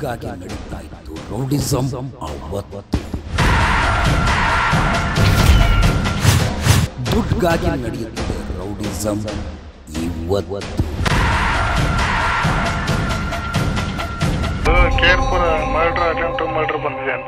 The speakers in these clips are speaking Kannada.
ಹೀಗಾಗಿ ನಡೀತಾ ಇತ್ತು ರೌಡಿಸಂ ಅವತ್ತು ದುಡ್ಡುಗಾಗಿ ನಡೆಯುತ್ತದೆ ರೌಡಿಸಂ ಇವತ್ತು ಕೇರ್ಪುರ ಮರ್ಡ್ರ್ ಅಟೆಂಪ್ಟ್ ಮರ್ಡ್ರ್ ಬಂದಿದೆ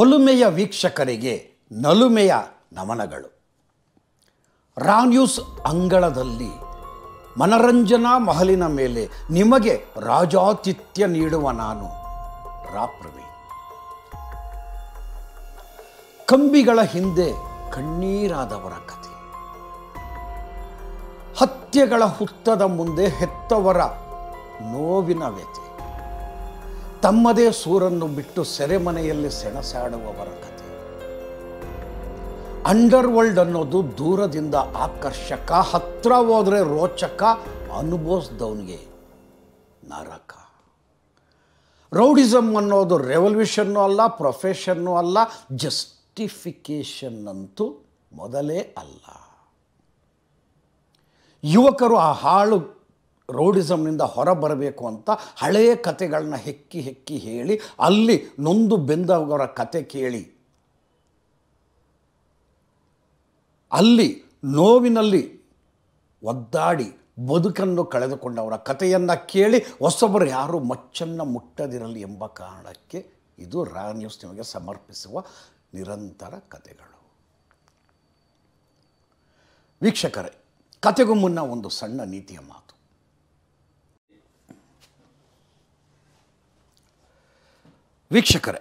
ಒಲುಮೆಯ ವೀಕ್ಷಕರಿಗೆ ನಲುಮೆಯ ನಮನಗಳು ರಾ ನ್ಯೂಸ್ ಅಂಗಳದಲ್ಲಿ ಮನರಂಜನಾ ಮಹಲಿನ ಮೇಲೆ ನಿಮಗೆ ರಾಜಾತಿಥ್ಯ ನೀಡುವ ನಾನು ರಾಪ್ರವೀಣ್ ಕಂಬಿಗಳ ಹಿಂದೆ ಕಣ್ಣೀರಾದವರ ಕಥೆ ಹತ್ಯೆಗಳ ಹುತ್ತದ ಮುಂದೆ ಹೆತ್ತವರ ನೋವಿನ ವ್ಯಥೆ ತಮ್ಮದೇ ಸೂರನ್ನು ಬಿಟ್ಟು ಸೆರೆಮನೆಯಲ್ಲಿ ಸೆಣಸಾಡುವವರ ಕಥೆ ಅಂಡರ್ ವರ್ಲ್ಡ್ ಅನ್ನೋದು ದೂರದಿಂದ ಆಕರ್ಷಕ ಹತ್ರ ಹೋದರೆ ರೋಚಕ ಅನುಭವಿಸ್ದವನಿಗೆ ನರಕ ರೌಡಿಸಮ್ ಅನ್ನೋದು ರೆವಲ್ಯೂಷನ್ನು ಅಲ್ಲ ಪ್ರೊಫೆಷನ್ನು ಅಲ್ಲ ಜಸ್ಟಿಫಿಕೇಷನ್ ಅಂತೂ ಮೊದಲೇ ಅಲ್ಲ ಯುವಕರು ಆ ಹಾಳು ರೋಡಿಸಮ್ನಿಂದ ಹೊರಬರಬೇಕು ಅಂತ ಹಳೆಯ ಕತೆಗಳನ್ನ ಹೆಕ್ಕಿ ಹೆಕ್ಕಿ ಹೇಳಿ ಅಲ್ಲಿ ನೊಂದು ಬೆಂದವರ ಕತೆ ಕೇಳಿ ಅಲ್ಲಿ ನೋವಿನಲ್ಲಿ ಒದ್ದಾಡಿ ಬದುಕನ್ನು ಕಳೆದುಕೊಂಡವರ ಕಥೆಯನ್ನು ಕೇಳಿ ಹೊಸೊಬ್ಬರು ಯಾರೂ ಮಚ್ಚನ್ನು ಮುಟ್ಟದಿರಲಿ ಎಂಬ ಕಾರಣಕ್ಕೆ ಇದು ರಾ ನ್ಯೂಸ್ ನಿಮಗೆ ಸಮರ್ಪಿಸುವ ನಿರಂತರ ಕಥೆಗಳು ವೀಕ್ಷಕರೇ ಕತೆಗೂ ಮುನ್ನ ಒಂದು ಸಣ್ಣ ನೀತಿಯ ಮಾತು ವೀಕ್ಷಕರೇ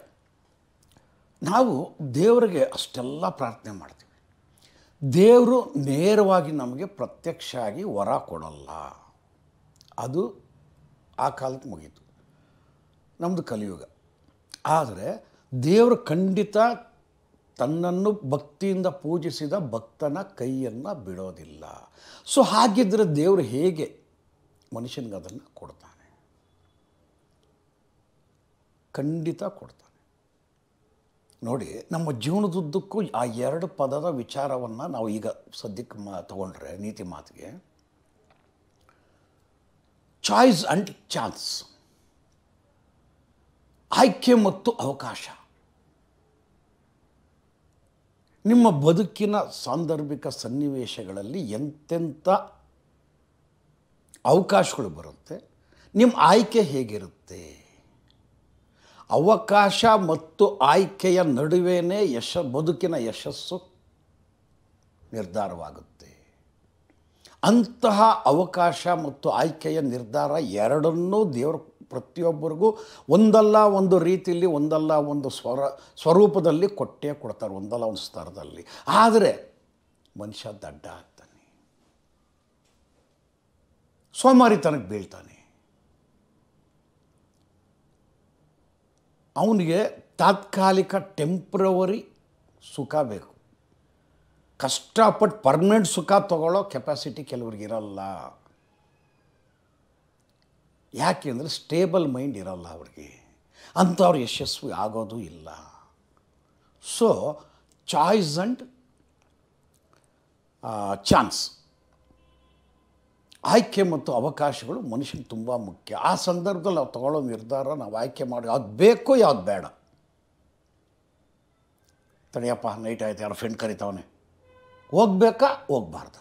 ನಾವು ದೇವರಿಗೆ ಅಷ್ಟೆಲ್ಲ ಪ್ರಾರ್ಥನೆ ಮಾಡ್ತೀವಿ ದೇವರು ನೇರವಾಗಿ ನಮಗೆ ಪ್ರತ್ಯಕ್ಷ ಆಗಿ ವರ ಕೊಡಲ್ಲ ಅದು ಆ ಕಾಲಕ್ಕೆ ಮುಗೀತು ನಮ್ಮದು ಕಲಿಯುಗ ಆದರೆ ದೇವರು ಖಂಡಿತ ತನ್ನನ್ನು ಭಕ್ತಿಯಿಂದ ಪೂಜಿಸಿದ ಭಕ್ತನ ಕೈಯನ್ನು ಬಿಡೋದಿಲ್ಲ ಸೊ ಹಾಗಿದ್ದರೆ ದೇವರು ಹೇಗೆ ಮನುಷ್ಯನಿಗೆ ಅದನ್ನು ಕೊಡ್ತಾನೆ ಖಂಡಿತ ಕೊಡ್ತಾನೆ ನೋಡಿ ನಮ್ಮ ಜೀವನದುದ್ದಕ್ಕೂ ಆ ಎರಡು ಪದದ ವಿಚಾರವನ್ನು ನಾವು ಈಗ ಸದ್ಯಕ್ಕೆ ಮಾ ತಗೊಂಡ್ರೆ ನೀತಿ ಮಾತಿಗೆ ಚಾಯ್ಸ್ ಆ್ಯಂಡ್ ಚಾನ್ಸ್ ಆಯ್ಕೆ ಮತ್ತು ಅವಕಾಶ ನಿಮ್ಮ ಬದುಕಿನ ಸಾಂದರ್ಭಿಕ ಸನ್ನಿವೇಶಗಳಲ್ಲಿ ಎಂತೆಂಥ ಅವಕಾಶಗಳು ಬರುತ್ತೆ ನಿಮ್ಮ ಆಯ್ಕೆ ಹೇಗಿರುತ್ತೆ ಅವಕಾಶ ಮತ್ತು ಆಯ್ಕೆಯ ನಡುವೆಯೇ ಯಶ ಬದುಕಿನ ಯಶಸ್ಸು ನಿರ್ಧಾರವಾಗುತ್ತೆ ಅಂತಹ ಅವಕಾಶ ಮತ್ತು ಆಯ್ಕೆಯ ನಿರ್ಧಾರ ಎರಡನ್ನೂ ದೇವರು ಪ್ರತಿಯೊಬ್ಬರಿಗೂ ಒಂದಲ್ಲ ಒಂದು ರೀತಿಯಲ್ಲಿ ಒಂದಲ್ಲ ಒಂದು ಸ್ವರ ಸ್ವರೂಪದಲ್ಲಿ ಕೊಟ್ಟೇ ಕೊಡ್ತಾರೆ ಒಂದಲ್ಲ ಒಂದು ಸ್ತರದಲ್ಲಿ ಆದರೆ ಮನುಷ್ಯ ದಡ್ಡ ಆಗ್ತಾನೆ ಸೋಮಾರಿತನಕ್ಕೆ ಬೀಳ್ತಾನೆ ಅವನಿಗೆ ತಾತ್ಕಾಲಿಕ ಟೆಂಪ್ರವರಿ ಸುಖ ಬೇಕು ಕಷ್ಟಪಟ್ಟು ಪರ್ಮನೆಂಟ್ ಸುಖ ತಗೊಳ್ಳೋ ಕೆಪಾಸಿಟಿ ಕೆಲವ್ರಿಗೆ ಇರಲ್ಲ ಯಾಕೆ ಅಂದರೆ ಸ್ಟೇಬಲ್ ಮೈಂಡ್ ಇರಲ್ಲ ಅವ್ರಿಗೆ ಅಂಥವ್ರು ಯಶಸ್ವಿ ಆಗೋದು ಇಲ್ಲ ಸೊ ಚಾಯ್ಸ್ ಆ್ಯಂಡ್ ಚಾನ್ಸ್ ಆಯ್ಕೆ ಮತ್ತು ಅವಕಾಶಗಳು ಮನುಷ್ಯನಿಗೆ ತುಂಬ ಮುಖ್ಯ ಆ ಸಂದರ್ಭದಲ್ಲಿ ನಾವು ತಗೊಳ್ಳೋ ನಿರ್ಧಾರ ನಾವು ಆಯ್ಕೆ ಮಾಡಿ ಯಾವ್ದು ಬೇಕೋ ಯಾವ್ದು ಬೇಡ ತಡೆಯಪ್ಪ ನೈಟ್ ಆಯ್ತು ಯಾರೋ ಫ್ರೆಂಡ್ ಕರಿತಾವನೆ ಹೋಗ್ಬೇಕಾ ಹೋಗ್ಬಾರ್ದ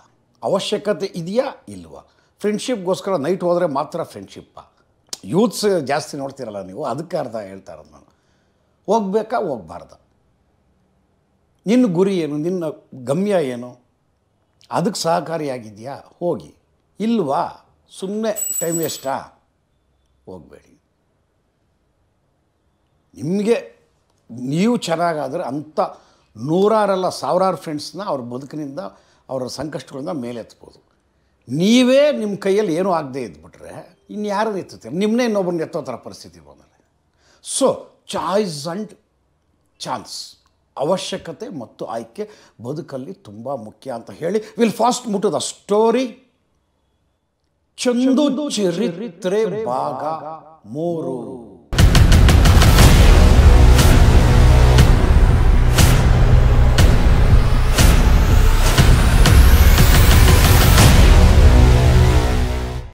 ಅವಶ್ಯಕತೆ ಇದೆಯಾ ಇಲ್ವಾ ಫ್ರೆಂಡ್ಶಿಪ್ಗೋಸ್ಕರ ನೈಟ್ ಹೋದರೆ ಮಾತ್ರ ಫ್ರೆಂಡ್ಶಿಪ್ಪ ಯೂತ್ಸ್ ಜಾಸ್ತಿ ನೋಡ್ತಿರಲ್ಲ ನೀವು ಅದಕ್ಕೆ ಅರ್ಧ ಹೇಳ್ತಾ ನಾನು ಹೋಗ್ಬೇಕಾ ಹೋಗ್ಬಾರ್ದ ನಿನ್ನ ಗುರಿ ಏನು ನಿನ್ನ ಗಮ್ಯ ಏನು ಅದಕ್ಕೆ ಸಹಕಾರಿಯಾಗಿದೆಯಾ ಹೋಗಿ ಇಲ್ವಾ ಸುಮ್ಮನೆ ಟೈಮ್ ವೇಸ್ಟಾ ಹೋಗಬೇಡಿ ನಿಮಗೆ ನೀವು ಚೆನ್ನಾಗಾದರೆ ಅಂಥ ನೂರಾರಲ್ಲ ಸಾವಿರಾರು ಫ್ರೆಂಡ್ಸ್ನ ಅವ್ರ ಬದುಕಿನಿಂದ ಅವರ ಸಂಕಷ್ಟಗಳಿಂದ ಮೇಲೆತ್ಬೋದು ನೀವೇ ನಿಮ್ಮ ಕೈಯಲ್ಲಿ ಏನೂ ಆಗದೆ ಇದ್ಬಿಟ್ರೆ ಇನ್ಯಾರು ಎತ್ತುತ್ತೀರ ನಿಮ್ಮನ್ನೇ ಇನ್ನೊಬ್ಬರನ್ನ ಎತ್ತೋ ಥರ ಪರಿಸ್ಥಿತಿ ಬಂದರೆ ಸೊ ಚಾಯ್ಸ್ ಆ್ಯಂಡ್ ಚಾನ್ಸ್ ಅವಶ್ಯಕತೆ ಮತ್ತು ಆಯ್ಕೆ ಬದುಕಲ್ಲಿ ತುಂಬ ಮುಖ್ಯ ಅಂತ ಹೇಳಿ ವಿಲ್ ಫಾಸ್ಟ್ ಮುಟ್ಟದ ದ ಸ್ಟೋರಿ ಚಂದು ಚರಿತ್ರೆ ಭಾಗ ಮೂರು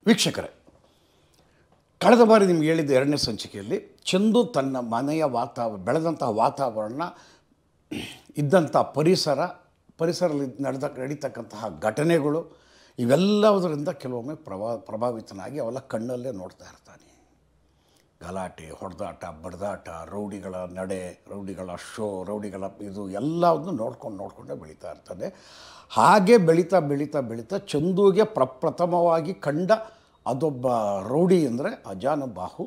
ವೀಕ್ಷಕರೇ ಕಳೆದ ಬಾರಿ ನಿಮ್ಗೆ ಹೇಳಿದ್ದು ಎರಡನೇ ಸಂಚಿಕೆಯಲ್ಲಿ ಚಂದು ತನ್ನ ಮನೆಯ ವಾತಾವರಣ ಬೆಳೆದಂತಹ ವಾತಾವರಣ ಇದ್ದಂಥ ಪರಿಸರ ಪರಿಸರದಲ್ಲಿ ನಡೆದ ನಡೀತಕ್ಕಂತಹ ಘಟನೆಗಳು ಇವೆಲ್ಲದರಿಂದ ಕೆಲವೊಮ್ಮೆ ಪ್ರಭಾ ಪ್ರಭಾವಿತನಾಗಿ ಅವೆಲ್ಲ ಕಣ್ಣಲ್ಲೇ ನೋಡ್ತಾ ಇರ್ತಾನೆ ಗಲಾಟೆ ಹೊಡೆದಾಟ ಬಡ್ದಾಟ ರೌಡಿಗಳ ನಡೆ ರೌಡಿಗಳ ಶೋ ರೌಡಿಗಳ ಇದು ಎಲ್ಲವನ್ನು ನೋಡ್ಕೊಂಡು ನೋಡಿಕೊಂಡೇ ಬೆಳೀತಾ ಇರ್ತಾನೆ ಹಾಗೆ ಬೆಳೀತಾ ಬೆಳೀತಾ ಬೆಳೀತಾ ಚಂದೂಗೆ ಪ್ರಪ್ರಥಮವಾಗಿ ಕಂಡ ಅದೊಬ್ಬ ರೌಡಿ ಅಂದರೆ ಬಾಹು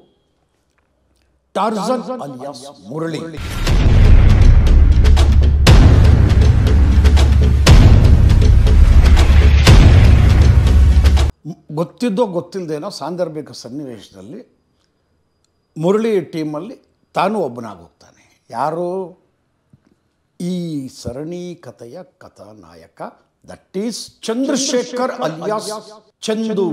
ಟಾರ್ಜನ್ ಅಲಿಯಾಸ್ ಮುರಳಿ ಗೊತ್ತಿದ್ದೋ ಗೊತ್ತಿಲ್ಲದೇನೋ ಸಾಂದರ್ಭಿಕ ಸನ್ನಿವೇಶದಲ್ಲಿ ಮುರಳಿ ಟೀಮಲ್ಲಿ ತಾನೂ ಒಬ್ಬನಾಗೋಗ್ತಾನೆ ಯಾರು ಈ ಸರಣಿ ಕಥೆಯ ಕಥಾನಾಯಕ that is Chandrashekhar alias Chandu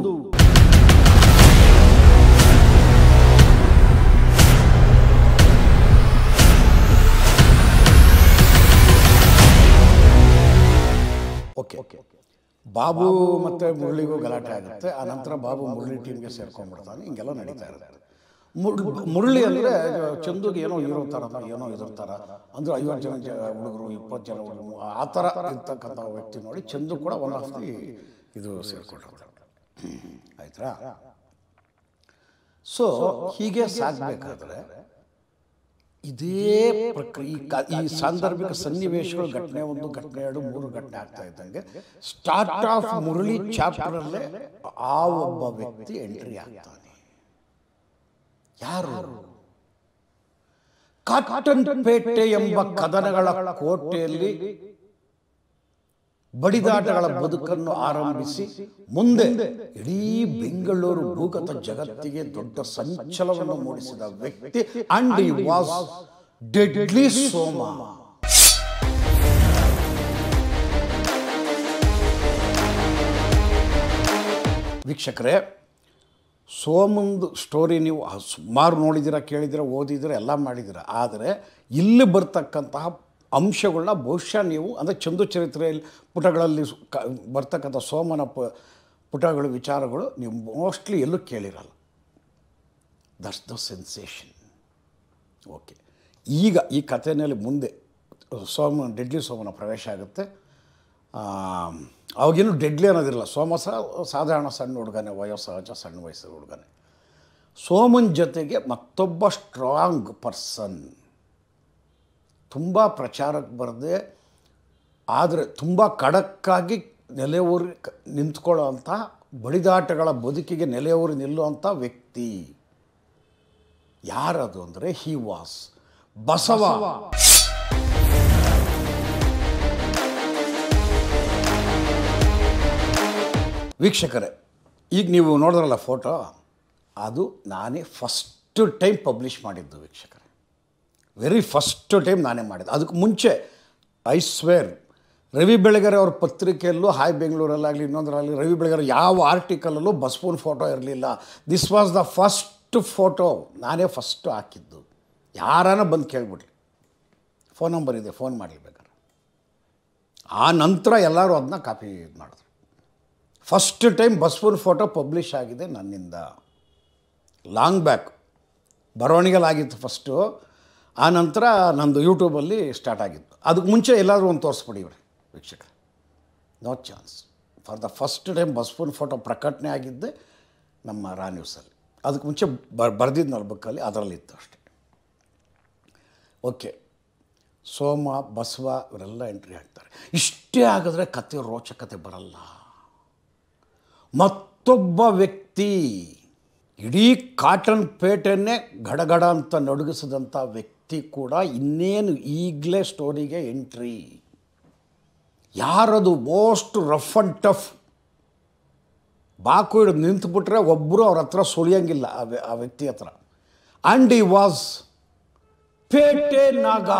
okay okay Babu ಮತ್ತು ಮುರಳಿಗೂ ಗಲಾಟೆ ಆಗುತ್ತೆ ಆ ನಂತರ ಬಾಬು ಮುರಳಿ ಟೀಮ್ಗೆ ಸೇರ್ಕೊಂಡ್ಬಿಡ್ತಾನೆ ಹಿಂಗೆಲ್ಲ ನಡೀತಾ ಇರುತ್ತೆ ಮುರಳಿ ಅಂದರೆ ಚಂದುಗೆ ಏನೋ ಇರೋ ಥರ ಏನೋ ಇರೋ ಥರ ಐವತ್ತು ಜನ ಹುಡುಗರು ಇಪ್ಪತ್ತು ಜನ ಹುಡುಗರು ಆ ಥರ ಇರ್ತಕ್ಕಂಥ ವ್ಯಕ್ತಿ ನೋಡಿ ಚಂದು ಕೂಡ ಒನ್ ಆಫ್ ದಿ ಇದು ಸೇರ್ಕೊಂಡು ಆಯ್ತಾ ಸೊ ಹೀಗೆ ಸಾಗಬೇಕಾದ್ರೆ ಇದೇ ಪ್ರಕ್ರಿಯೆ ಈ ಸಾಂದರ್ಭಿಕ ಸನ್ನಿವೇಶಗಳು ಘಟನೆ ಒಂದು ಘಟನೆ ಎರಡು ಮೂರು ಘಟನೆ ಆಗ್ತಾ ಇದ್ದಂಗೆ ಸ್ಟಾರ್ಟ್ ಆಫ್ ಮುರಳಿ ಚಾಪ್ಟರಲ್ಲೇ ಆ ಒಬ್ಬ ವ್ಯಕ್ತಿ ಎಂಟ್ರಿ ಆಗ್ತಾನೆ ಯಾರು ಕಾಟನ್ ಪೇಟೆ ಎಂಬ ಕದನಗಳ ಕೋಟೆಯಲ್ಲಿ ಬಡಿದಾಟಗಳ ಬದುಕನ್ನು ಆರಂಭಿಸಿ ಮುಂದೆ ಇಡೀ ಬೆಂಗಳೂರು ಭೂಗತ ಜಗತ್ತಿಗೆ ದೊಡ್ಡ ಸಂಚಲವನ್ನು ಮೂಡಿಸಿದ ವ್ಯಕ್ತಿ ಅಂಡ್ ಈ ವಾಸ್ ಡೆಡ್ಲಿ ಸೋಮ ವೀಕ್ಷಕರೇ ಸೋಮಂದು ಸ್ಟೋರಿ ನೀವು ಸುಮಾರು ನೋಡಿದಿರ ಕೇಳಿದಿರ ಓದಿದಿರ ಎಲ್ಲ ಮಾಡಿದಿರ ಆದರೆ ಇಲ್ಲಿ ಬರ್ತಕ್ಕಂತಹ ಅಂಶಗಳನ್ನ ಬಹುಶಃ ನೀವು ಅಂದರೆ ಚಂದು ಚರಿತ್ರೆಯಲ್ಲಿ ಪುಟಗಳಲ್ಲಿ ಕ ಬರ್ತಕ್ಕಂಥ ಸೋಮನ ಪ ಪುಟಗಳು ವಿಚಾರಗಳು ನೀವು ಮೋಸ್ಟ್ಲಿ ಎಲ್ಲೂ ಕೇಳಿರಲ್ಲ ದಟ್ಸ್ ದ ಸೆನ್ಸೇಷನ್ ಓಕೆ ಈಗ ಈ ಕಥೆಯಲ್ಲಿ ಮುಂದೆ ಸೋಮ ಡೆಡ್ಲಿ ಸೋಮನ ಪ್ರವೇಶ ಆಗುತ್ತೆ ಅವಾಗೇನು ಡೆಡ್ಲಿ ಅನ್ನೋದಿರಲ್ಲ ಸೋಮ ಸಹ ಸಾಧಾರಣ ಸಣ್ಣ ಹುಡುಗನೇ ವಯೋಸಹಜ ಸಣ್ಣ ವಯಸ್ಸಿನ ಹುಡುಗನೇ ಸೋಮನ್ ಜೊತೆಗೆ ಮತ್ತೊಬ್ಬ ಸ್ಟ್ರಾಂಗ್ ಪರ್ಸನ್ ತುಂಬ ಪ್ರಚಾರಕ್ಕೆ ಬರದೆ ಆದರೆ ತುಂಬ ಖಡಕ್ಕಾಗಿ ನೆಲೆಯೂರಿ ನಿಂತ್ಕೊಳ್ಳೋ ಅಂಥ ಬಡಿದಾಟಗಳ ಬದುಕಿಗೆ ನೆಲೆಯೂರು ನಿಲ್ಲುವಂಥ ವ್ಯಕ್ತಿ ಯಾರದು ಅಂದರೆ ಹಿ ವಾಸ್ ಬಸವ ವೀಕ್ಷಕರೇ ಈಗ ನೀವು ನೋಡಿದ್ರಲ್ಲ ಫೋಟೋ ಅದು ನಾನೇ ಫಸ್ಟ್ ಟೈಮ್ ಪಬ್ಲಿಷ್ ಮಾಡಿದ್ದು ವೀಕ್ಷಕ ವೆರಿ ಫಸ್ಟ್ ಟೈಮ್ ನಾನೇ ಮಾಡಿದೆ ಅದಕ್ಕೆ ಮುಂಚೆ ಐ ಸ್ವೇರ್ ರವಿ ಬೆಳಗೆರೆ ಅವ್ರ ಪತ್ರಿಕೆಯಲ್ಲೂ ಹಾಯ್ ಬೆಂಗಳೂರಲ್ಲಾಗಲಿ ಇನ್ನೊಂದರಲ್ಲಿ ರವಿ ಬೆಳಗೆರೆ ಯಾವ ಆರ್ಟಿಕಲಲ್ಲೂ ಬಸ್ಪೂನ್ ಫೋಟೋ ಇರಲಿಲ್ಲ this was the first photo ನಾನೇ ಫಸ್ಟು ಹಾಕಿದ್ದು ಯಾರಾನ ಬಂದು ಕೇಳಿಬಿಡ್ಲಿ ಫೋನ್ ನಂಬರ್ ಇದೆ ಫೋನ್ ಮಾಡಲಿಬೇಕಾದ್ರೆ ಆ ನಂತರ ಎಲ್ಲರೂ ಅದನ್ನ ಕಾಪಿ ಇದು ಮಾಡಿದ್ರು ಫಸ್ಟ್ ಟೈಮ್ ಬಸ್ಪೂನ್ ಫೋಟೋ ಪಬ್ಲಿಷ್ ಆಗಿದೆ ನನ್ನಿಂದ ಲಾಂಗ್ ಬ್ಯಾಕ್ ಬರವಣಿಗೆಲಾಗಿತ್ತು ಫಸ್ಟು ಆ ನಂತರ ನಂದು ಯೂಟ್ಯೂಬಲ್ಲಿ ಸ್ಟಾರ್ಟ್ ಆಗಿತ್ತು ಅದಕ್ಕೆ ಮುಂಚೆ ಎಲ್ಲಾದರೂ ಒಂದು ತೋರಿಸ್ಬಿಡಿ ಇವ್ರಿ ವೀಕ್ಷಕರು no chance for the first time ಬಸ್ಪೂನ್ ಫೋಟೋ ಪ್ರಕಟಣೆ ಆಗಿದ್ದೆ ನಮ್ಮ ರಾ ನ್ಯೂಸಲ್ಲಿ ಅದಕ್ಕೆ ಮುಂಚೆ ಬ ಬರೆದಿದ್ದು ನನ್ನ ಬುಕ್ಕಲ್ಲಿ ಅದರಲ್ಲಿತ್ತು ಅಷ್ಟೇ ಓಕೆ ಸೋಮ ಬಸವ ಇವರೆಲ್ಲ ಎಂಟ್ರಿ ಹಾಕ್ತಾರೆ ಇಷ್ಟೇ ಆಗಿದ್ರೆ ಕತೆ ರೋಚಕತೆ ಬರಲ್ಲ ಮತ್ತೊಬ್ಬ ವ್ಯಕ್ತಿ ಇಡೀ ಕಾಟನ್ ಪೇಟೆಯನ್ನೇ ಗಡಗಡ ಅಂತ ನಡುಗಿಸಿದಂಥ ವ್ಯಕ್ತಿ ವ್ಯಕ್ತಿ ಕೂಡ ಇನ್ನೇನು ಈಗಲೇ ಸ್ಟೋರಿಗೆ ಎಂಟ್ರಿ ಯಾರದು ಮೋಸ್ಟ್ ರಫ್ ಆ್ಯಂಡ್ ಟಫ್ ಬಾಕು ಹಿಡಿದು ನಿಂತುಬಿಟ್ರೆ ಒಬ್ಬರು ಅವ್ರ ಹತ್ರ ಸುಳಿಯಂಗಿಲ್ಲ ಆ ವ್ಯಕ್ತಿ ಹತ್ರ ಆ್ಯಂಡ್ ಈ ವಾಸ್ ಪೇಟೆ ನಾಗ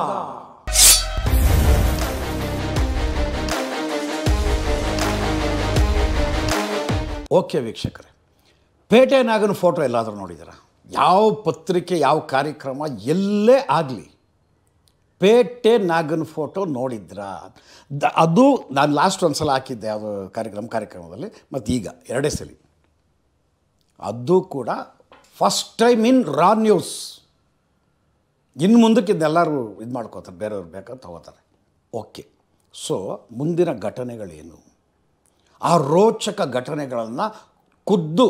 ಓಕೆ ವೀಕ್ಷಕರೇ ಪೇಟೆ ನಾಗನ ಫೋಟೋ ಎಲ್ಲಾದರೂ ನೋಡಿದ್ದೀರಾ ಯಾವ ಪತ್ರಿಕೆ ಯಾವ ಕಾರ್ಯಕ್ರಮ ಎಲ್ಲೇ ಆಗಲಿ ಪೇಟೆ ನಾಗನ ಫೋಟೋ ನೋಡಿದ್ರ ದ ಅದು ನಾನು ಲಾಸ್ಟ್ ಒಂದು ಸಲ ಹಾಕಿದ್ದೆ ಅದು ಕಾರ್ಯಕ್ರಮ ಕಾರ್ಯಕ್ರಮದಲ್ಲಿ ಮತ್ತು ಈಗ ಎರಡೇ ಸಲ ಅದು ಕೂಡ first time in raw news ಇನ್ನು ಮುಂದಕ್ಕೆ ಇದನ್ನೆಲ್ಲರೂ ಇದು ಮಾಡ್ಕೋತಾರೆ ಬೇರೆಯವ್ರು ಬೇಕಂತ ತಗೋತಾರೆ ಓಕೆ ಸೊ ಮುಂದಿನ ಘಟನೆಗಳೇನು ಆ ರೋಚಕ ಘಟನೆಗಳನ್ನು ಖುದ್ದು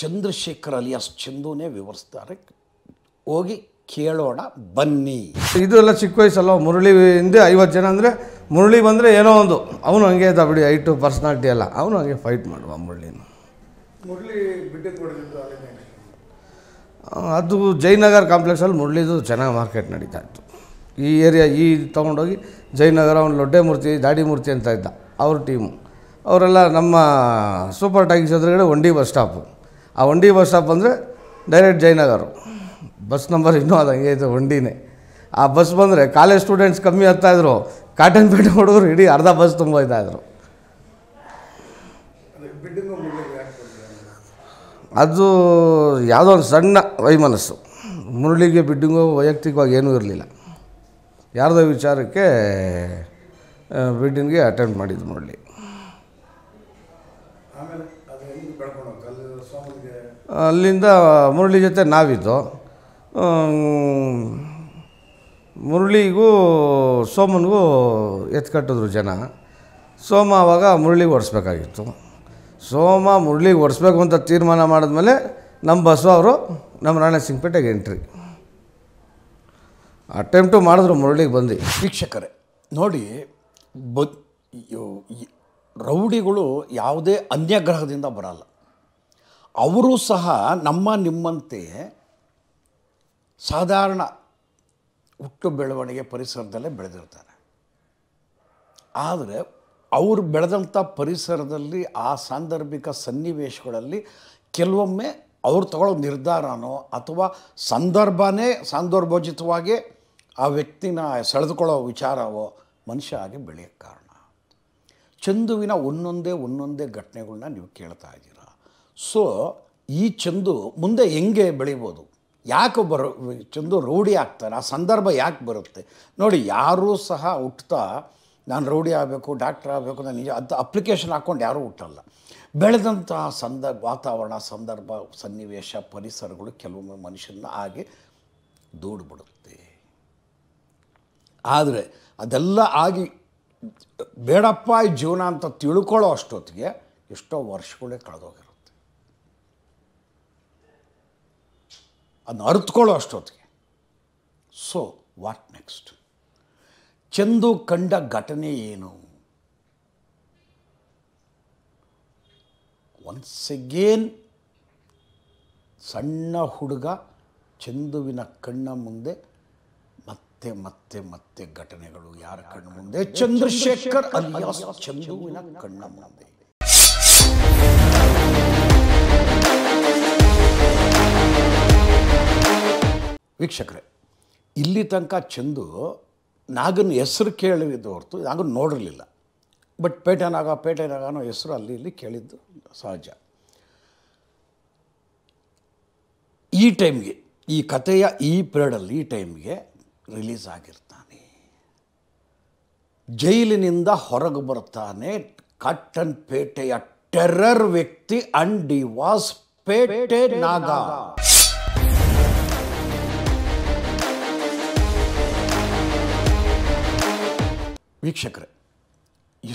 ಚಂದ್ರಶೇಖರ್ ಅಷ್ಟು ಚಂದೂನೇ ವಿವರಿಸ್ತಾರೆ ಹೋಗಿ ಕೇಳೋಣ ಬನ್ನಿ ಇದು ಎಲ್ಲ ಚಿಕ್ಕ ವಯಸ್ಸಲ್ಲ ಮುರಳಿ ಹಿಂದೆ ಐವತ್ತು ಜನ ಅಂದರೆ ಮುರಳಿ ಬಂದರೆ ಏನೋ ಒಂದು ಅವನು ಹಂಗೆ ಇದ್ದ ಬಿಡಿ ಐಟು ಪರ್ಸ್ನಾಲ್ಟಿ ಎಲ್ಲ ಅವನು ಹಂಗೆ ಫೈಟ್ ಮಾಡುವ ಮುರಳಿನ ಮುರಳಿ ಅದು ಜಯನಗರ್ ಕಾಂಪ್ಲೆಕ್ಸಲ್ಲಿ ಮುರಳಿದು ಚೆನ್ನಾಗಿ ಮಾರ್ಕೆಟ್ ನಡೀತಾ ಇತ್ತು ಈ ಏರಿಯಾ ಈ ತೊಗೊಂಡೋಗಿ ಜಯನಗರ ಅವ್ನು ಲೊಡ್ಡೆ ಮೂರ್ತಿ ದಾಡಿ ಮೂರ್ತಿ ಅಂತ ಇದ್ದ ಅವ್ರ ಟೀಮು ಅವರೆಲ್ಲ ನಮ್ಮ ಸೂಪರ್ ಟೈಗ್ಸ್ ಎದುರುಗಡೆ ಒಂಡಿ ಬಸ್ ಸ್ಟಾಪು ಆ ಒಂಡಿ ಬಸ್ ಸ್ಟಾಪ್ ಅಂದರೆ ಡೈರೆಕ್ಟ್ ಜಯನಗರ ಬಸ್ ನಂಬರ್ ಇನ್ನೂ ಅದು ಹಂಗೆ ಇದೆ ಒಂಡಿನೇ ಆ ಬಸ್ ಬಂದರೆ ಕಾಲೇಜ್ ಸ್ಟೂಡೆಂಟ್ಸ್ ಕಮ್ಮಿ ಕಾಟನ್ ಕಾಟನ್ಪೇಟೆ ಹುಡುಗರು ಇಡೀ ಅರ್ಧ ಬಸ್ ತುಂಬ ಇದ್ದಾಯಿದ್ರು ಅದು ಯಾವುದೋ ಒಂದು ಸಣ್ಣ ವೈಮನಸ್ಸು ಮುರುಳಿಗೆ ಬಿಡ್ಡಿಂಗು ವೈಯಕ್ತಿಕವಾಗಿ ಏನೂ ಇರಲಿಲ್ಲ ಯಾರ್ದೋ ವಿಚಾರಕ್ಕೆ ಬಿಡ್ಡಿಂಗ್ಗೆ ಅಟೆಂಡ್ ಮಾಡಿದ್ದು ಮುರಳಿ ಆಮೇಲೆ ಅಲ್ಲಿಂದ ಮುರಳಿ ಜೊತೆ ನಾವಿದ್ದು ಮುರಳಿಗೂ ಸೋಮನಿಗೂ ಎತ್ಕಟ್ಟಿದ್ರು ಜನ ಸೋಮ ಆವಾಗ ಮುರಳಿಗೆ ಓಡಿಸ್ಬೇಕಾಗಿತ್ತು ಸೋಮ ಮುರಳಿಗೆ ಓಡಿಸ್ಬೇಕು ಅಂತ ತೀರ್ಮಾನ ಮಾಡಿದ್ಮೇಲೆ ನಮ್ಮ ಬಸ್ವ ಅವರು ನಮ್ಮ ರಾಣೆ ಸಿಂಗ್ಪೇಟೆಗೆ ಎಂಟ್ರಿ ಅಟೆಂಪ್ಟು ಮಾಡಿದ್ರು ಮುರಳಿಗೆ ಬಂದು ವೀಕ್ಷಕರೇ ನೋಡಿ ಬ ರೌಡಿಗಳು ಯಾವುದೇ ಅನ್ಯಗ್ರಹದಿಂದ ಬರಲ್ಲ ಅವರು ಸಹ ನಮ್ಮ ನಿಮ್ಮಂತೆ ಸಾಧಾರಣ ಹುಟ್ಟು ಬೆಳವಣಿಗೆ ಪರಿಸರದಲ್ಲೇ ಬೆಳೆದಿರ್ತಾರೆ ಆದರೆ ಅವರು ಬೆಳೆದಂಥ ಪರಿಸರದಲ್ಲಿ ಆ ಸಾಂದರ್ಭಿಕ ಸನ್ನಿವೇಶಗಳಲ್ಲಿ ಕೆಲವೊಮ್ಮೆ ಅವ್ರು ತಗೊಳ್ಳೋ ನಿರ್ಧಾರನೋ ಅಥವಾ ಸಂದರ್ಭನೇ ಸಂದರ್ಭೋಚಿತವಾಗಿ ಆ ವ್ಯಕ್ತಿನ ಸೆಳೆದುಕೊಳ್ಳೋ ವಿಚಾರವೋ ಮನುಷ್ಯ ಆಗಿ ಬೆಳೆಯೋಕ್ಕೆ ಕಾರಣ ಚಂದುವಿನ ಒಂದೊಂದೇ ಒಂದೊಂದೇ ಘಟನೆಗಳನ್ನ ನೀವು ಕೇಳ್ತಾ ಇದ್ದೀರಿ ಸೊ ಈ ಚಂದು ಮುಂದೆ ಹೆಂಗೆ ಬೆಳಿಬೋದು ಯಾಕೆ ಬರೋ ಚಂದು ರೌಡಿ ಆಗ್ತಾರೆ ಆ ಸಂದರ್ಭ ಯಾಕೆ ಬರುತ್ತೆ ನೋಡಿ ಯಾರೂ ಸಹ ಹುಟ್ಟುತ್ತಾ ನಾನು ರೌಡಿ ಆಗಬೇಕು ಡಾಕ್ಟ್ರ್ ಆಗಬೇಕು ನಾನು ನಿಜ ಅದು ಅಪ್ಲಿಕೇಶನ್ ಹಾಕ್ಕೊಂಡು ಯಾರೂ ಹುಟ್ಟಲ್ಲ ಬೆಳೆದಂತಹ ಸಂದರ್ಭ ವಾತಾವರಣ ಸಂದರ್ಭ ಸನ್ನಿವೇಶ ಪರಿಸರಗಳು ಕೆಲವೊಮ್ಮೆ ಮನುಷ್ಯನ ಹಾಗೆ ದೂಡ್ಬಿಡುತ್ತೆ ಆದರೆ ಅದೆಲ್ಲ ಆಗಿ ಬೇಡಪ್ಪ ಜೀವನ ಅಂತ ತಿಳ್ಕೊಳ್ಳೋ ಅಷ್ಟೊತ್ತಿಗೆ ಎಷ್ಟೋ ವರ್ಷಗಳೇ ಕಳೆದೋಗಿರುತ್ತೆ ಅದನ್ನ ಅರ್ತ್ಕೊಳ್ಳೋ ಅಷ್ಟೊತ್ತಿಗೆ ಸೊ ವಾಟ್ ನೆಕ್ಸ್ಟ್ ಚಂದು ಕಂಡ ಘಟನೆ ಏನು ಒನ್ಸ್ ಅಗೇನ್ ಸಣ್ಣ ಹುಡುಗ ಚಂದುವಿನ ಕಣ್ಣ ಮುಂದೆ ಮತ್ತೆ ಮತ್ತೆ ಮತ್ತೆ ಘಟನೆಗಳು ಯಾರ ಕಣ್ಣು ಮುಂದೆ ಚಂದ್ರಶೇಖರ್ ಅಲಿಯಾಸ್ ಚಂದುವಿನ ಕಣ್ಣ ಮುಂದೆ ವೀಕ್ಷಕರೇ ಇಲ್ಲಿ ತನಕ ಚಂದು ನಾಗನ ಹೆಸರು ಕೇಳಿದ್ದು ಹೊರತು ನಾಗನ ನೋಡಿರಲಿಲ್ಲ ಬಟ್ ಪೇಟೆ ನಾಗ ಪೇಟೆ ನಾಗ ಅನ್ನೋ ಹೆಸರು ಅಲ್ಲಿ ಇಲ್ಲಿ ಕೇಳಿದ್ದು ಸಹಜ ಈ ಟೈಮ್ಗೆ ಈ ಕಥೆಯ ಈ ಪೀರಿಯಡಲ್ಲಿ ಈ ಟೈಮ್ಗೆ ರಿಲೀಸ್ ಆಗಿರ್ತಾನೆ ಜೈಲಿನಿಂದ ಹೊರಗೆ ಬರ್ತಾನೆ ಕಟ್ಟನ್ ಪೇಟೆಯ ಟೆರರ್ ವ್ಯಕ್ತಿ ಅಂಡಿ ವಾಸ್ ಪೇಟೆ ನಾಗ ವೀಕ್ಷಕರೇ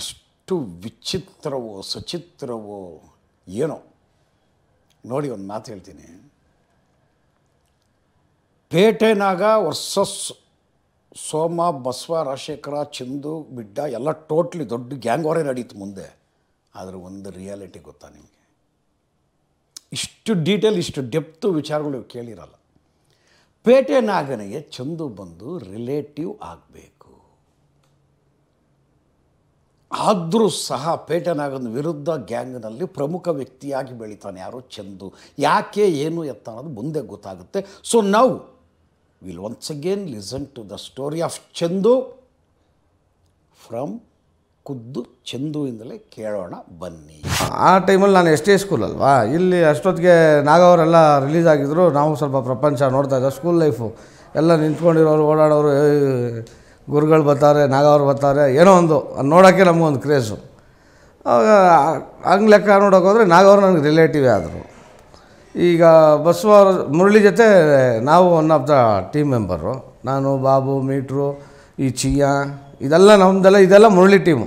ಎಷ್ಟು ವಿಚಿತ್ರವೋ ಸಚಿತ್ರವೋ ಏನೋ ನೋಡಿ ಒಂದು ಮಾತು ಹೇಳ್ತೀನಿ ಪೇಟೆನಾಗ ವರ್ಸಸ್ ಸೋಮ ಬಸವ ರಾಜಶೇಖರ ಚಂದು ಬಿಡ್ಡ ಎಲ್ಲ ಟೋಟ್ಲಿ ದೊಡ್ಡ ಗ್ಯಾಂಗ್ ಅವರೇ ನಡೀತು ಮುಂದೆ ಆದರೆ ಒಂದು ರಿಯಾಲಿಟಿ ಗೊತ್ತಾ ನಿಮಗೆ ಇಷ್ಟು ಡೀಟೇಲ್ ಇಷ್ಟು ಡೆಪ್ತು ವಿಚಾರಗಳು ಕೇಳಿರಲ್ಲ ನಾಗನಿಗೆ ಚಂದು ಬಂದು ರಿಲೇಟಿವ್ ಆಗಬೇಕು ಆದರೂ ಸಹ ಪೇಟನಾಗನ ವಿರುದ್ಧ ಗ್ಯಾಂಗ್ನಲ್ಲಿ ಪ್ರಮುಖ ವ್ಯಕ್ತಿಯಾಗಿ ಬೆಳಿತಾನೆ ಯಾರೋ ಚಂದು ಯಾಕೆ ಏನು ಎತ್ತ ಅನ್ನೋದು ಮುಂದೆ ಗೊತ್ತಾಗುತ್ತೆ ಸೊ ನಾವು will once again listen to the story of Chandu from ಖುದ್ದು ಚಂದುವಿಂದಲೇ ಕೇಳೋಣ ಬನ್ನಿ ಆ ಟೈಮಲ್ಲಿ ನಾನು ಎಷ್ಟೇ ಸ್ಕೂಲ್ ಅಲ್ವಾ ಇಲ್ಲಿ ಅಷ್ಟೊತ್ತಿಗೆ ನಾಗವರೆಲ್ಲ ರಿಲೀಸ್ ಆಗಿದ್ದರು ನಾವು ಸ್ವಲ್ಪ ಪ್ರಪಂಚ ನೋಡ್ತಾ ಇದ್ದೆ ಸ್ಕೂಲ್ ಲೈಫು ಎಲ್ಲ ನಿಂತ್ಕೊಂಡಿರೋರು ಓಡಾಡೋರು ಗುರುಗಳು ಬರ್ತಾರೆ ನಾಗವ್ರು ಬರ್ತಾರೆ ಏನೋ ಒಂದು ನೋಡೋಕ್ಕೆ ನಮಗೊಂದು ಕ್ರೇಜು ಆವಾಗ ಹಂಗ್ ಲೆಕ್ಕ ನೋಡೋಕ್ಕೋದ್ರೆ ನಾಗವ್ರು ನನಗೆ ರಿಲೇಟಿವೇ ಆದರು ಈಗ ಬಸವ ಮುರಳಿ ಜೊತೆ ನಾವು one of the team member ನಾನು ಬಾಬು ಮೀಟ್ರು ಈ ಚಿಯಾ ಇದೆಲ್ಲ ನಮ್ಮದೆಲ್ಲ ಇದೆಲ್ಲ ಮುರಳಿ ಟೀಮು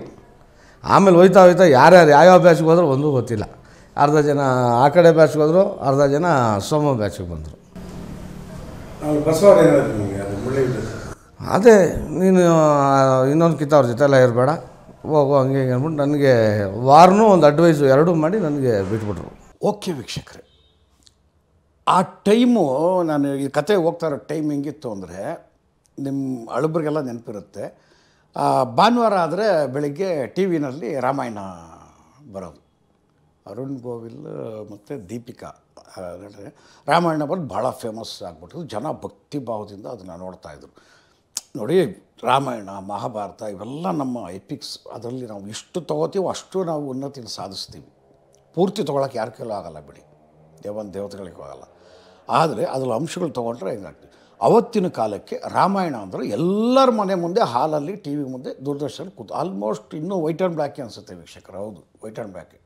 ಆಮೇಲೆ ಹೋಯ್ತಾ ಹೋಯ್ತಾ ಯಾರ್ಯಾರು ಯಾವ್ಯಾವ ಬ್ಯಾಚ್ಗೆ ಹೋದ್ರೂ ಒಂದೂ ಗೊತ್ತಿಲ್ಲ ಅರ್ಧ ಜನ ಆ ಕಡೆ ಬ್ಯಾಚ್ಗೆ ಹೋದರು ಅರ್ಧ ಜನ ಸೋಮ ಬ್ಯಾಚ್ಗೆ ಬಂದರು ಅದೇ ನೀನು ಇನ್ನೊಂದು ಕಿತ್ತವ್ರ ಜೊತೆ ಎಲ್ಲ ಇರಬೇಡ ಹೋಗೋ ಹಂಗೆ ಹಿಂಗೆ ಅಂದ್ಬಿಟ್ಟು ನನಗೆ ವಾರನೂ ಒಂದು ಅಡ್ವೈಸು ಎರಡೂ ಮಾಡಿ ನನಗೆ ಬಿಟ್ಬಿಟ್ರು ಓಕೆ ವೀಕ್ಷಕರೇ ಆ ಟೈಮು ನಾನು ಈ ಕತೆ ಹೋಗ್ತಾ ಇರೋ ಟೈಮ್ ಹೆಂಗಿತ್ತು ಅಂದರೆ ನಿಮ್ಮ ಅಳುಬ್ರಿಗೆಲ್ಲ ನೆನಪಿರುತ್ತೆ ಭಾನುವಾರ ಆದರೆ ಬೆಳಿಗ್ಗೆ ಟಿ ವಿನಲ್ಲಿ ರಾಮಾಯಣ ಬರೋದು ಅರುಣ್ ಗೋವಿಲ್ ಮತ್ತು ದೀಪಿಕಾ ರಾಮಾಯಣ ಬಂದು ಭಾಳ ಫೇಮಸ್ ಆಗ್ಬಿಟ್ಟು ಜನ ಭಕ್ತಿ ಭಾವದಿಂದ ಅದನ್ನು ನೋಡ್ತಾಯಿದ್ರು ನೋಡಿ ರಾಮಾಯಣ ಮಹಾಭಾರತ ಇವೆಲ್ಲ ನಮ್ಮ ಎಪಿಕ್ಸ್ ಅದರಲ್ಲಿ ನಾವು ಎಷ್ಟು ತೊಗೋತೀವೋ ಅಷ್ಟು ನಾವು ಉನ್ನತಿನ ಸಾಧಿಸ್ತೀವಿ ಪೂರ್ತಿ ತೊಗೊಳಕ್ಕೆ ಯಾರ ಕೈಲೂ ಆಗಲ್ಲ ಬಿಡಿ ದೇವನ ದೇವತೆಗಳಿಗೆ ಆಗಲ್ಲ ಆದರೆ ಅದರಲ್ಲಿ ಅಂಶಗಳು ತೊಗೊಂಡ್ರೆ ಹೆಂಗಾಗ್ತದೆ ಅವತ್ತಿನ ಕಾಲಕ್ಕೆ ರಾಮಾಯಣ ಅಂದರೆ ಎಲ್ಲರ ಮನೆ ಮುಂದೆ ಹಾಲಲ್ಲಿ ಟಿ ವಿ ಮುಂದೆ ದೂರದರ್ಶನ ಕೂತು ಆಲ್ಮೋಸ್ಟ್ ಇನ್ನೂ ವೈಟ್ ಆ್ಯಂಡ್ ಬ್ಲ್ಯಾಕೇ ಅನಿಸುತ್ತೆ ವೀಕ್ಷಕರು ಹೌದು ವೈಟ್ ಆ್ಯಂಡ್ ಬ್ಲ್ಯಾಕೆ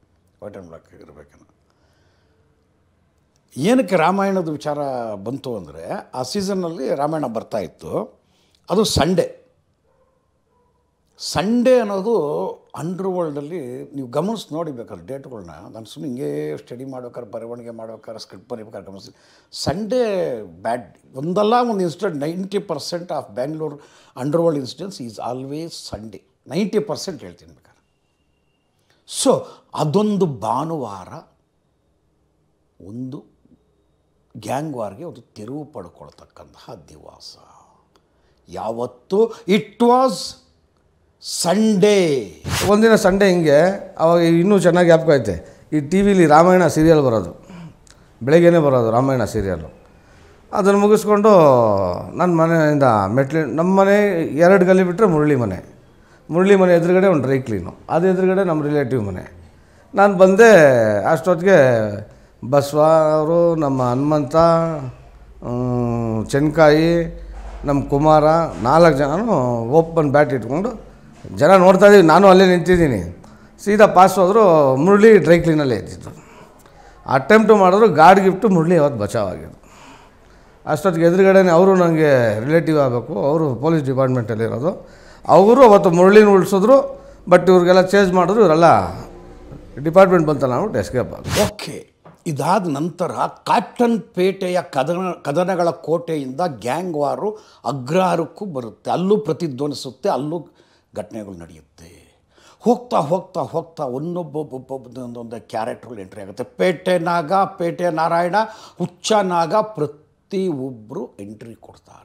ವೈಟ್ ಆ್ಯಂಡ್ ಬ್ಲ್ಯಾಕ್ ಇರಬೇಕನ್ನು ಏನಕ್ಕೆ ರಾಮಾಯಣದ ವಿಚಾರ ಬಂತು ಅಂದರೆ ಆ ಸೀಸನ್ನಲ್ಲಿ ರಾಮಾಯಣ ಬರ್ತಾ ಇತ್ತು ಅದು ಸಂಡೆ ಸಂಡೇ ಅನ್ನೋದು ಅಂಡರ್ ವರ್ಲ್ಡಲ್ಲಿ ನೀವು ಗಮನಿಸಿ ನೋಡಿಬೇಕಾದ್ರೆ ಡೇಟ್ಗಳನ್ನ ನಾನು ಸುಮ್ಮನೆ ಹಿಂಗೆ ಸ್ಟಡಿ ಮಾಡ್ಬೇಕಾರೆ ಬರವಣಿಗೆ ಮಾಡ್ಬೇಕಾದ್ರೆ ಸ್ಕ್ರಿಪ್ಟ್ ಬರೀಬೇಕಾದ್ರೆ ಗಮನಿಸಿ ಸಂಡೇ ಬ್ಯಾಡ್ ಒಂದಲ್ಲ ಒಂದು incident ninety percent of Bangalore under world incidence is always Sunday ninety percent ಹೇಳ್ತೀನಿ ಬೇಕಾದ್ರೆ ಸೊ ಅದೊಂದು ಭಾನುವಾರ ಒಂದು ಗ್ಯಾಂಗ್ ವಾರ್ಗೆ ಒಂದು ತೆರವು ಪಡ್ಕೊಳ್ತಕ್ಕಂತಹ ದಿವಾಸ ಯಾವತ್ತೂ ಇಟ್ ವಾಸ್ ಸಂಡೇ ಒಂದಿನ ಸಂಡೇ ಹಿಂಗೆ ಅವಾಗ ಇನ್ನೂ ಚೆನ್ನಾಗಿ ಜ್ಞಾಪಕ ಈ ಟಿ ವಿಲಿ ರಾಮಾಯಣ ಸೀರಿಯಲ್ ಬರೋದು ಬೆಳಗ್ಗೆನೇ ಬರೋದು ರಾಮಾಯಣ ಸೀರಿಯಲ್ಲು ಅದನ್ನು ಮುಗಿಸ್ಕೊಂಡು ನನ್ನ ಮನೆಯಿಂದ ಮೆಟ್ಲಿ ನಮ್ಮ ಮನೆ ಎರಡು ಗಲ್ಲಿ ಬಿಟ್ಟರೆ ಮುರಳಿ ಮನೆ ಮುರಳಿ ಮನೆ ಎದುರುಗಡೆ ಒಂದು ಡ್ರೈ ಕ್ಲೀನು ಅದು ಎದುರುಗಡೆ ನಮ್ಮ ರಿಲೇಟಿವ್ ಮನೆ ನಾನು ಬಂದೆ ಅಷ್ಟೊತ್ತಿಗೆ ಬಸವ ಅವರು ನಮ್ಮ ಹನುಮಂತ ಚೆನ್ಕಾಯಿ ನಮ್ಮ ಕುಮಾರ ನಾಲ್ಕು ಜನನು ಓಪನ್ ಬ್ಯಾಟ್ ಇಟ್ಕೊಂಡು ಜನ ನೋಡ್ತಾ ಇದ್ದೀವಿ ನಾನು ಅಲ್ಲೇ ನಿಂತಿದ್ದೀನಿ ಸೀದಾ ಪಾಸ್ ಹೋದರು ಮುರಳಿ ಡ್ರೈ ಕ್ಲೀನಲ್ಲೇ ಇದ್ದಿತ್ತು ಅಟೆಂಪ್ಟು ಮಾಡಿದ್ರು ಗಾಡ್ ಗಿಫ್ಟು ಮುರಳಿ ಅವತ್ತು ಬಚಾವಾಗಿದ್ದು ಅಷ್ಟೊತ್ತಿಗೆ ಎದುರುಗಡೆ ಅವರು ನನಗೆ ರಿಲೇಟಿವ್ ಆಗಬೇಕು ಅವರು ಪೊಲೀಸ್ ಡಿಪಾರ್ಟ್ಮೆಂಟಲ್ಲಿರೋದು ಅವರು ಅವತ್ತು ಮುರಳಿನ ಉಳಿಸಿದ್ರು ಬಟ್ ಇವ್ರಿಗೆಲ್ಲ ಚೇಂಜ್ ಮಾಡಿದ್ರು ಇವರೆಲ್ಲ ಡಿಪಾರ್ಟ್ಮೆಂಟ್ ಬಂತಲ್ಲ ನಾವು ಎಸ್ಕೇಪ್ ಆಗಿ ಓಕೆ ಇದಾದ ನಂತರ ಕ್ಯಾಪ್ಟನ್ ಪೇಟೆಯ ಕದನ ಕದನಗಳ ಕೋಟೆಯಿಂದ ಗ್ಯಾಂಗ್ ವಾರು ಅಗ್ರಹಾರಕ್ಕೂ ಬರುತ್ತೆ ಅಲ್ಲೂ ಪ್ರತಿಧ್ವನಿಸುತ್ತೆ ಅಲ್ಲೂ ಘಟನೆಗಳು ನಡೆಯುತ್ತೆ ಹೋಗ್ತಾ ಹೋಗ್ತಾ ಹೋಗ್ತಾ ಒಂದೊಬ್ಬೊಬ್ಬೊಬ್ಬೊಂದೊಂದು ಕ್ಯಾರೆಕ್ಟರ್ ಎಂಟ್ರಿ ಆಗುತ್ತೆ ಪೇಟೆ ನಾಗ ಪೇಟೆ ನಾರಾಯಣ ಹುಚ್ಚ ನಾಗ ಪ್ರತಿಯೊಬ್ಬರು ಎಂಟ್ರಿ ಕೊಡ್ತಾರೆ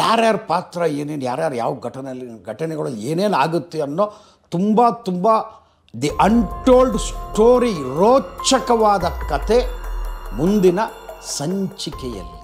ಯಾರ್ಯಾರ ಪಾತ್ರ ಏನೇನು ಯಾರ್ಯಾರು ಯಾವ ಘಟನೆಯಲ್ಲಿ ಘಟನೆಗಳಲ್ಲಿ ಏನೇನು ಆಗುತ್ತೆ ಅನ್ನೋ ತುಂಬ ತುಂಬ ದಿ ಅನ್ಟೋಲ್ಡ್ ಸ್ಟೋರಿ ರೋಚಕವಾದ ಕತೆ ಮುಂದಿನ ಸಂಚಿಕೆಯಲ್ಲಿ